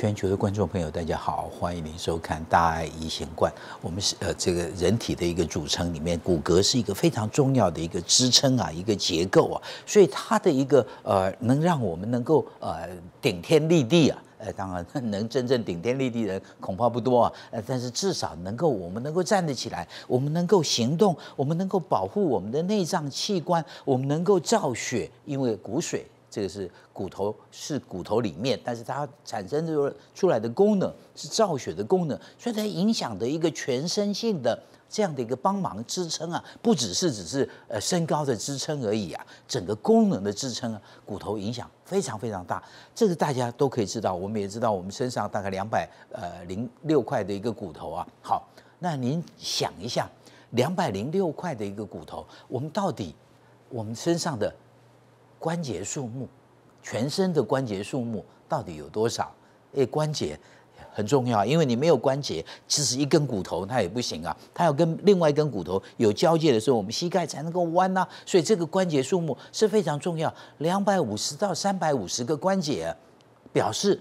全球的观众朋友，大家好，欢迎您收看《大爱一线观》。我们是呃，这个人体的一个组成里面，骨骼是一个非常重要的一个支撑啊，一个结构啊，所以它的一个呃，能让我们能够呃顶天立地啊。呃，当然 能真正顶天立地人恐怕不多啊，呃，但是至少能够我们能够站得起来，我们能够行动，我们能够保护我们的内脏器官，我们能够造血，因为骨髓。这个是骨头，是骨头里面，但是它产生的出来的功能是造血的功能，所以它影响的一个全身性的这样的一个帮忙支撑啊，不只是只是呃身高的支撑而已啊，整个功能的支撑啊，骨头影响非常非常大，这个大家都可以知道，我们也知道我们身上大概两百呃零六块的一个骨头啊，好，那您想一下，两百零六块的一个骨头，我们到底我们身上的。关节数目，全身的关节数目到底有多少？诶，关节很重要，因为你没有关节，其实一根骨头它也不行啊。它要跟另外一根骨头有交界的时候，我们膝盖才能够弯呐。所以这个关节数目是非常重要，两百五十到三百五十个关节，表示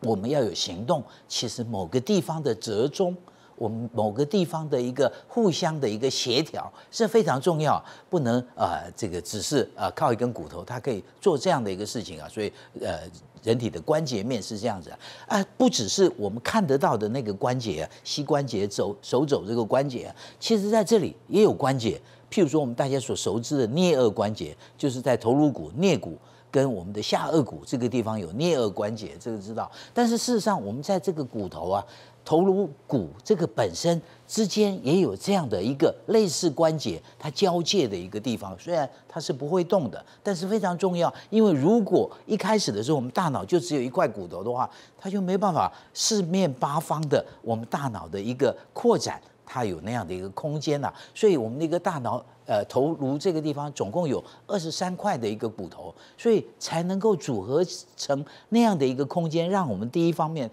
我们要有行动。其实某个地方的折中。我们某个地方的一个互相的一个协调是非常重要，不能呃这个只是呃靠一根骨头，它可以做这样的一个事情啊。所以呃，人体的关节面是这样子啊，不只是我们看得到的那个关节，膝关节、肘、手肘这个关节其实在这里也有关节。譬如说，我们大家所熟知的颞耳关节，就是在头颅骨颞骨。跟我们的下颚骨这个地方有颞颌关节，这个知道。但是事实上，我们在这个骨头啊，头颅骨这个本身之间也有这样的一个类似关节，它交界的一个地方。虽然它是不会动的，但是非常重要。因为如果一开始的时候我们大脑就只有一块骨头的话，它就没办法四面八方的我们大脑的一个扩展。它有那样的一个空间呐，所以我们的一个大脑，呃，头颅这个地方总共有二十三块的一个骨头，所以才能够组合成那样的一个空间，让我们第一方面，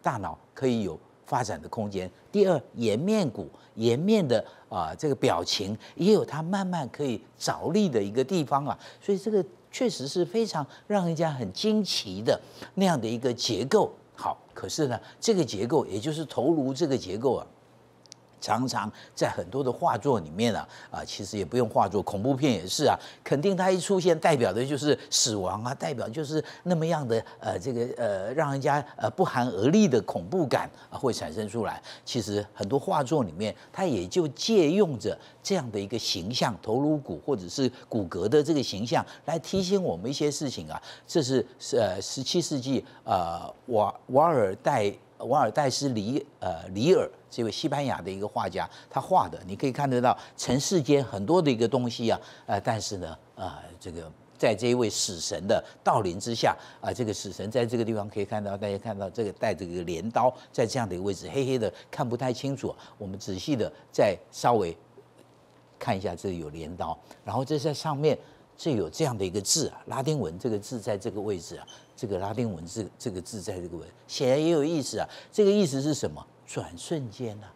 大脑可以有发展的空间；，第二，颜面骨，颜面的啊这个表情也有它慢慢可以着力的一个地方啊，所以这个确实是非常让人家很惊奇的那样的一个结构。好，可是呢，这个结构也就是头颅这个结构啊。常常在很多的画作里面啊，啊，其实也不用画作，恐怖片也是啊，肯定它一出现，代表的就是死亡啊，代表就是那么样的呃，这个呃，让人家呃不寒而栗的恐怖感啊会产生出来。其实很多画作里面，它也就借用着这样的一个形象，头颅骨或者是骨骼的这个形象，来提醒我们一些事情啊。这是呃十七世纪呃瓦瓦尔代。瓦尔代斯里呃里尔这位西班牙的一个画家，他画的，你可以看得到城市间很多的一个东西啊，呃，但是呢，呃，这个在这一位死神的道林之下，啊，这个死神在这个地方可以看到，大家看到这个带着一个镰刀，在这样的一个位置，黑黑的看不太清楚，我们仔细的再稍微看一下，这里有镰刀，然后这在上面。这有这样的一个字啊，拉丁文这个字在这个位置啊，这个拉丁文字这个字在这个位置，显然也有意思啊。这个意思是什么？转瞬间啊，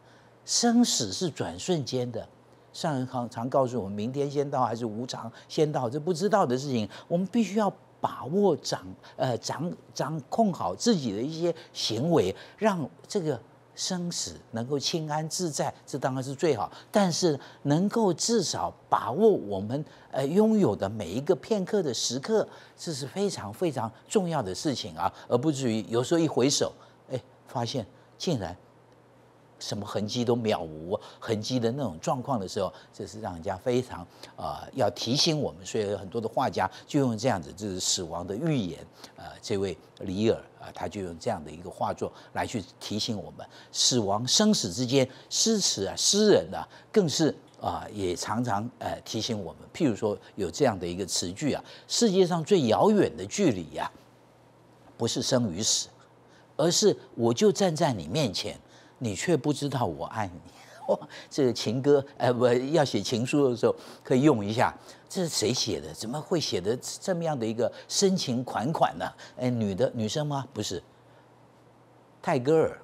生死是转瞬间的。上人常常告诉我们，明天先到还是无常先到，这不知道的事情，我们必须要把握、掌呃掌掌控好自己的一些行为，让这个。生死能够清安自在，这当然是最好。但是能够至少把握我们呃拥有的每一个片刻的时刻，这是非常非常重要的事情啊，而不至于有时候一回首，哎，发现竟然。什么痕迹都渺无痕迹的那种状况的时候，这是让人家非常啊，要提醒我们。所以很多的画家就用这样子，这是死亡的预言。呃，这位李尔啊，他就用这样的一个画作来去提醒我们，死亡、生死之间，诗词啊，诗人啊，更是啊，也常常呃提醒我们。譬如说有这样的一个词句啊：世界上最遥远的距离啊，不是生与死，而是我就站在你面前。你却不知道我爱你，哦，这个情歌，呃，我要写情书的时候可以用一下。这是谁写的？怎么会写的这么样的一个深情款款呢？哎，女的，女生吗？不是，泰戈尔，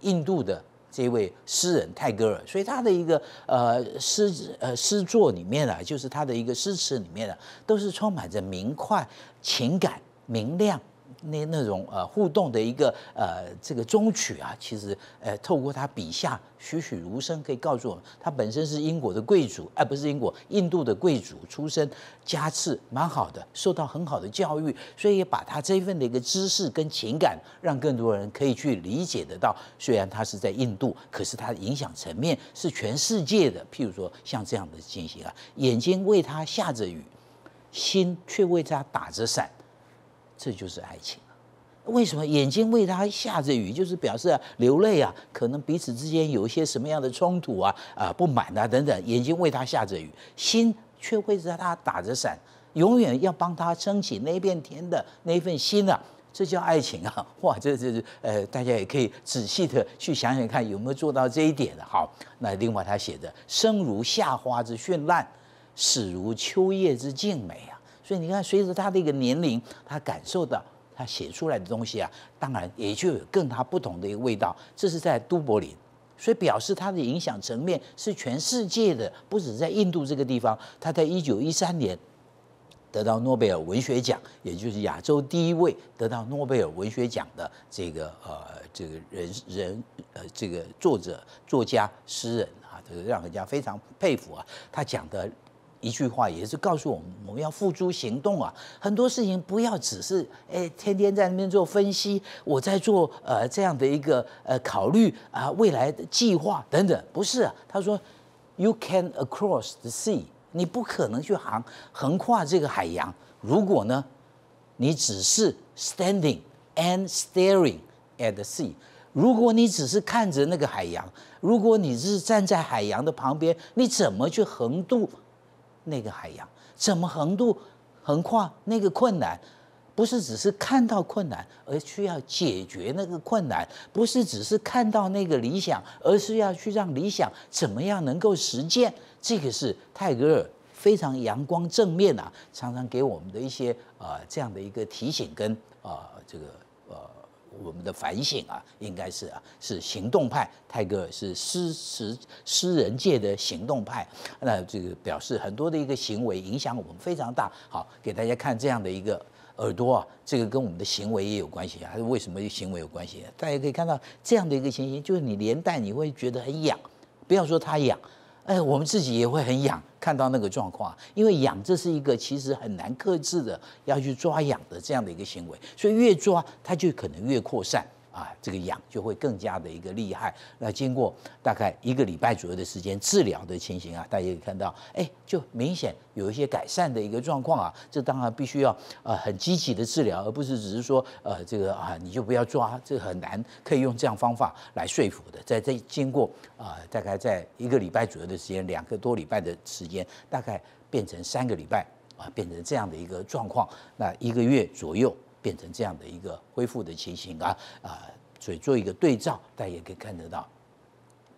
印度的这位诗人泰戈尔。所以他的一个呃诗呃诗作里面啊，就是他的一个诗词里面啊，都是充满着明快、情感、明亮。那那种呃互动的一个呃这个中曲啊，其实呃透过他笔下栩栩如生，可以告诉我们，他本身是英国的贵族，哎不是英国，印度的贵族出身，家世蛮好的，受到很好的教育，所以把他这份的一个知识跟情感，让更多人可以去理解得到。虽然他是在印度，可是他的影响层面是全世界的。譬如说像这样的进行啊，眼睛为他下着雨，心却为他打着伞。这就是爱情啊！为什么眼睛为他下着雨，就是表示流泪啊？可能彼此之间有一些什么样的冲突啊、啊不满啊等等，眼睛为他下着雨，心却会是他打着伞，永远要帮他撑起那片天的那份心啊！这叫爱情啊！哇，这这这呃，大家也可以仔细的去想想看，有没有做到这一点？的。好，那另外他写的“生如夏花之绚烂，死如秋叶之静美”。所以你看，随着他的一个年龄，他感受到他写出来的东西啊，当然也就有更他不同的一个味道。这是在都柏林，所以表示他的影响层面是全世界的，不止在印度这个地方。他在一九一三年得到诺贝尔文学奖，也就是亚洲第一位得到诺贝尔文学奖的这个呃这个人人呃这个作者作家诗人啊，这个让人家非常佩服啊。他讲的。一句话也是告诉我们，我们要付诸行动啊！很多事情不要只是哎，天天在那边做分析，我在做呃这样的一个呃考虑啊未来的计划等等，不是啊。他说，You can across the sea，你不可能去横横跨这个海洋。如果呢，你只是 standing and staring at the sea，如果你只是看着那个海洋，如果你只是站在海洋的旁边，你怎么去横渡？那个海洋怎么横渡、横跨那个困难，不是只是看到困难，而需要解决那个困难；不是只是看到那个理想，而是要去让理想怎么样能够实践。这个是泰戈尔非常阳光正面啊，常常给我们的一些啊这样的一个提醒跟啊这个。我们的反省啊，应该是啊，是行动派，泰戈尔是诗词诗人界的行动派，那这个表示很多的一个行为影响我们非常大。好，给大家看这样的一个耳朵啊，这个跟我们的行为也有关系啊，还是为什么行为有关系？大家可以看到这样的一个情形，就是你连带你会觉得很痒，不要说它痒。哎，我们自己也会很痒，看到那个状况，因为痒这是一个其实很难克制的，要去抓痒的这样的一个行为，所以越抓它就可能越扩散。啊，这个痒就会更加的一个厉害。那经过大概一个礼拜左右的时间治疗的情形啊，大家可以看到，哎，就明显有一些改善的一个状况啊。这当然必须要呃很积极的治疗，而不是只是说呃这个啊你就不要抓，这这很难可以用这样方法来说服的。在这经过啊大概在一个礼拜左右的时间，两个多礼拜的时间，大概变成三个礼拜啊变成这样的一个状况，那一个月左右。变成这样的一个恢复的情形啊啊，所以做一个对照，大家也可以看得到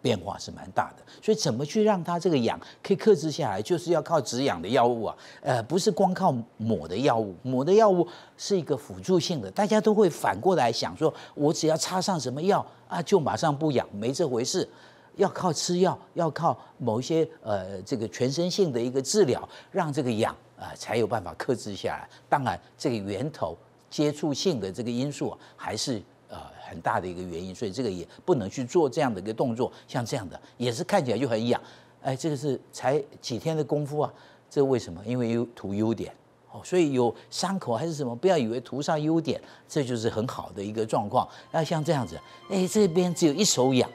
变化是蛮大的。所以怎么去让它这个痒可以克制下来，就是要靠止痒的药物啊，呃，不是光靠抹的药物，抹的药物是一个辅助性的。大家都会反过来想说，我只要插上什么药啊，就马上不痒，没这回事。要靠吃药，要靠某一些呃这个全身性的一个治疗，让这个痒啊才有办法克制下来。当然这个源头。接触性的这个因素啊，还是呃很大的一个原因，所以这个也不能去做这样的一个动作。像这样的也是看起来就很痒，哎，这个是才几天的功夫啊？这为什么？因为有涂优点哦，所以有伤口还是什么？不要以为涂上优点，这就是很好的一个状况。那像这样子，哎，这边只有一手痒，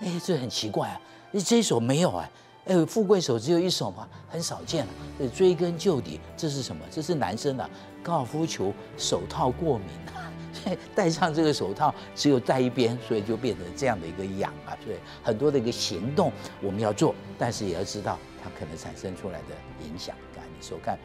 哎，这很奇怪啊，你这一手没有啊。哎，富贵手只有一手嘛，很少见了。追根究底，这是什么？这是男生的高尔夫球手套过敏啊！戴上这个手套，只有戴一边，所以就变成这样的一个痒啊。所以很多的一个行动我们要做，但是也要知道它可能产生出来的影响。看，你说看。